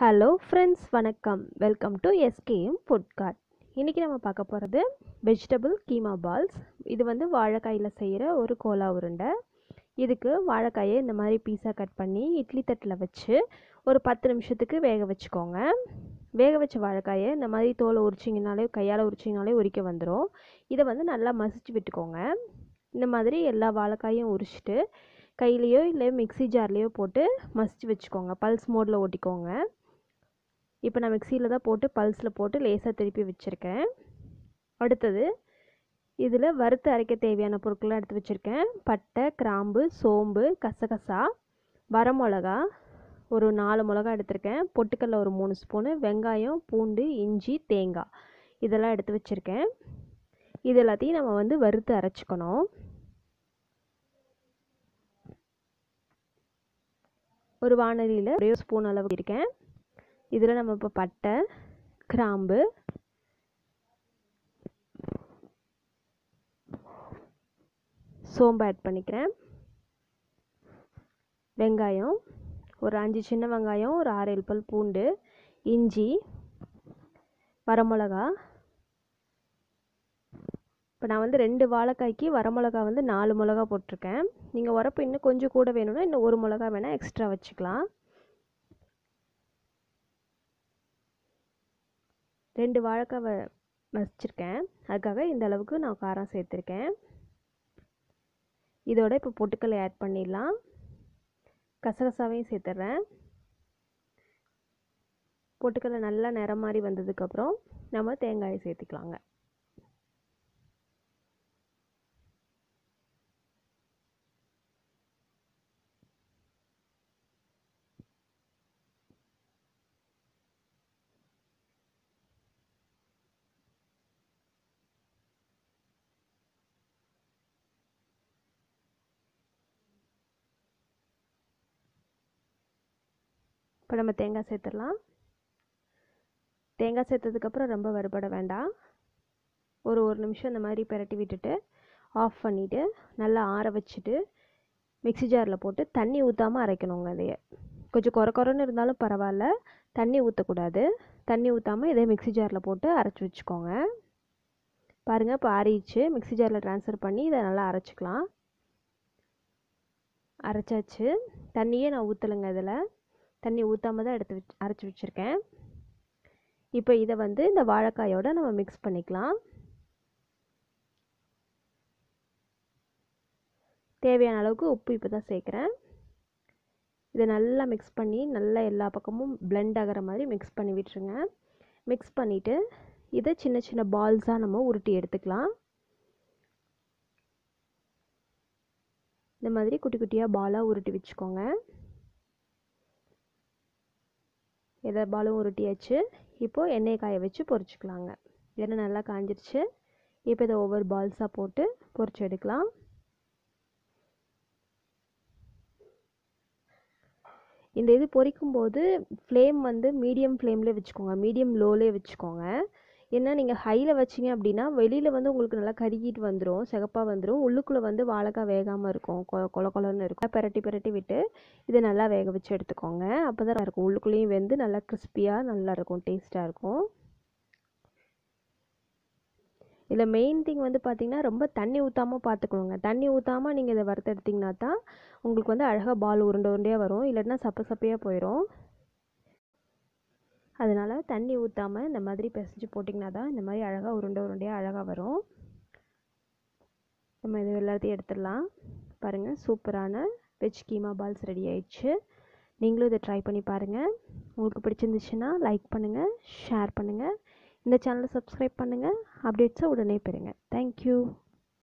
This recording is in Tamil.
ஹலோ ஃப்ரெண்ட்ஸ் வணக்கம் வெல்கம் டு எஸ்கேஎம் ஃபுட்கார்ட் இன்றைக்கி நம்ம பார்க்க போகிறது வெஜிடபிள் கீமா பால்ஸ் இது வந்து வாழைக்காயில் செய்கிற ஒரு கோலா உருண்டை இதுக்கு வாழைக்காயை இந்த மாதிரி பீஸாக கட் பண்ணி இட்லி தட்டில் வச்சு ஒரு பத்து நிமிஷத்துக்கு வேக வச்சுக்கோங்க வேக வச்ச வாழைக்காயை இந்த மாதிரி தோலை உரிச்சிங்கனாலே கையால் உரிச்சிங்கனாலே உரிக்க வந்துடும் இதை வந்து நல்லா மசிச்சு விட்டுக்கோங்க இந்த மாதிரி எல்லா வாழைக்காயும் உரிச்சிட்டு கையிலையோ இல்லை மிக்சி ஜார்லேயோ போட்டு மசிச்சு வச்சுக்கோங்க பல்ஸ் மோடில் ஓட்டிக்கோங்க இப்போ நான் மிக்சியில் தான் போட்டு பல்ஸில் போட்டு லேசாக திருப்பி வச்சுருக்கேன் அடுத்தது இதில் வறுத்து அரைக்க தேவையான பொருட்கள்லாம் எடுத்து வச்சுருக்கேன் பட்டை கிராம்பு சோம்பு கசகசா வரமிளகா ஒரு நாலு மிளகா எடுத்திருக்கேன் பொட்டுக்கடல ஒரு மூணு ஸ்பூனு வெங்காயம் பூண்டு இஞ்சி தேங்காய் இதெல்லாம் எடுத்து வச்சுருக்கேன் இது எல்லாத்தையும் நம்ம வந்து வறுத்து அரைச்சிக்கணும் ஒரு வானலியில் ஒரே ஸ்பூன் அளவு இருக்கேன் இதில் நம்ம இப்போ பட்டை கிராம்பு சோம்பு ஆட் பண்ணிக்கிறேன் வெங்காயம் ஒரு அஞ்சு சின்ன வெங்காயம் ஒரு ஆறு ஏழு பல் பூண்டு இஞ்சி வரமிளகா இப்போ நான் வந்து ரெண்டு வாழைக்காய்க்கு வரமிளகா வந்து நாலு மிளகா போட்டிருக்கேன் நீங்கள் உரப்பு இன்னும் கொஞ்சம் கூட வேணும்னா இன்னும் ஒரு மிளகா வேணால் எக்ஸ்ட்ரா வச்சுக்கலாம் ரெண்டு வாழைக்காய் வச்சுருக்கேன் அதுக்காக இந்த அளவுக்கு நான் காரம் சேர்த்துருக்கேன் இதோட இப்போ பொட்டுக்கல்லை ஆட் பண்ணிடலாம் கசகசாவையும் சேர்த்துட்றேன் பொட்டுக்கல்லை நல்லா நிறம் மாதிரி வந்ததுக்கப்புறம் நம்ம தேங்காயை சேர்த்துக்கலாங்க இப்போ நம்ம தேங்காய் சேர்த்துடலாம் தேங்காய் சேர்த்ததுக்கப்புறம் ரொம்ப வறுபட வேண்டாம் ஒரு ஒரு நிமிஷம் இந்த மாதிரி பிரட்டி விட்டுட்டு ஆஃப் பண்ணிவிட்டு நல்லா ஆற வச்சுட்டு மிக்சி ஜாரில் போட்டு தண்ணி ஊற்றாமல் அரைக்கணுங்க அதையே கொஞ்சம் குறை குறைன்னு இருந்தாலும் பரவாயில்ல தண்ணி ஊற்றக்கூடாது தண்ணி ஊற்றாமல் இதே மிக்சி ஜாரில் போட்டு அரைச்சி வச்சுக்கோங்க பாருங்கள் இப்போ ஆறிச்சு மிக்சி ஜாரில் ட்ரான்ஸ்ஃபர் பண்ணி இதை நல்லா அரைச்சிக்கலாம் அரைச்சாச்சு தண்ணியே நான் ஊற்றலைங்க இதில் தண்ணி ஊற்றாம தான் எடுத்து வச்சு அரைச்சி வச்சுருக்கேன் இப்போ இதை வந்து இந்த வாழைக்காயோட நம்ம மிக்ஸ் பண்ணிக்கலாம் தேவையான அளவுக்கு உப்பு இப்போ தான் சேர்க்குறேன் இதை நல்லா மிக்ஸ் பண்ணி நல்லா எல்லா பக்கமும் பிளெண்ட் ஆகிற மாதிரி மிக்ஸ் பண்ணி விட்டுருங்க மிக்ஸ் பண்ணிவிட்டு இதை சின்ன சின்ன பால்ஸாக நம்ம உருட்டி எடுத்துக்கலாம் இந்த மாதிரி குட்டி குட்டியாக பாலாக உருட்டி வச்சுக்கோங்க எதை பாலும் உருட்டியாச்சு இப்போது எண்ணெய் காய வச்சு பொரிச்சுக்கலாங்க எண்ணெய் நல்லா காஞ்சிருச்சு இப்போ இதை ஒவ்வொரு பால்ஸாக போட்டு பொரிச்சு எடுக்கலாம் இந்த இது பொரிக்கும் போது ஃப்ளேம் வந்து மீடியம் ஃப்ளேம்லேயே வச்சுக்கோங்க மீடியம் லோலேயே வச்சுக்கோங்க ஏன்னா நீங்கள் ஹையில் வச்சிங்க அப்படின்னா வெளியில் வந்து உங்களுக்கு நல்லா கருகிட்டு வந்துடும் சிகப்பாக வந்துடும் உள்ளுக்குள்ளே வந்து வாழைக்காய் வேகாமல் இருக்கும் கொல கொலன்னு இருக்கும் பெரட்டி பெரட்டி விட்டு இதை நல்லா வேக வச்சு எடுத்துக்கோங்க அப்போ தான் இருக்கும் உள்ளுக்குள்ளேயும் வெந்து நல்லா கிறிஸ்பியாக நல்லா இருக்கும் டேஸ்ட்டாக இருக்கும் இதில் மெயின் திங் வந்து பார்த்திங்கன்னா ரொம்ப தண்ணி ஊற்றாமல் பார்த்துக்கணுங்க தண்ணி ஊற்றாமல் நீங்கள் இதை எடுத்திங்கன்னா தான் உங்களுக்கு வந்து அழகாக பால் உருண்டை உருண்டையாக வரும் இல்லைன்னா சப்ப சப்பையாக போயிடும் அதனால் தண்ணி ஊற்றாம இந்த மாதிரி பிசைஞ்சு போட்டிங்கன்னா தான் இந்த மாதிரி அழகாக உருண்டை உருண்டையாக அழகாக வரும் நம்ம இது எல்லாத்தையும் எடுத்துடலாம் பாருங்கள் சூப்பரான வெஜ் கீமா பால்ஸ் ரெடி ஆயிடுச்சு நீங்களும் இதை ட்ரை பண்ணி பாருங்கள் உங்களுக்கு பிடிச்சிருந்துச்சுன்னா லைக் பண்ணுங்கள் ஷேர் பண்ணுங்கள் இந்த சேனலை சப்ஸ்கிரைப் பண்ணுங்கள் அப்டேட்ஸை உடனே பெறுங்க தேங்க்யூ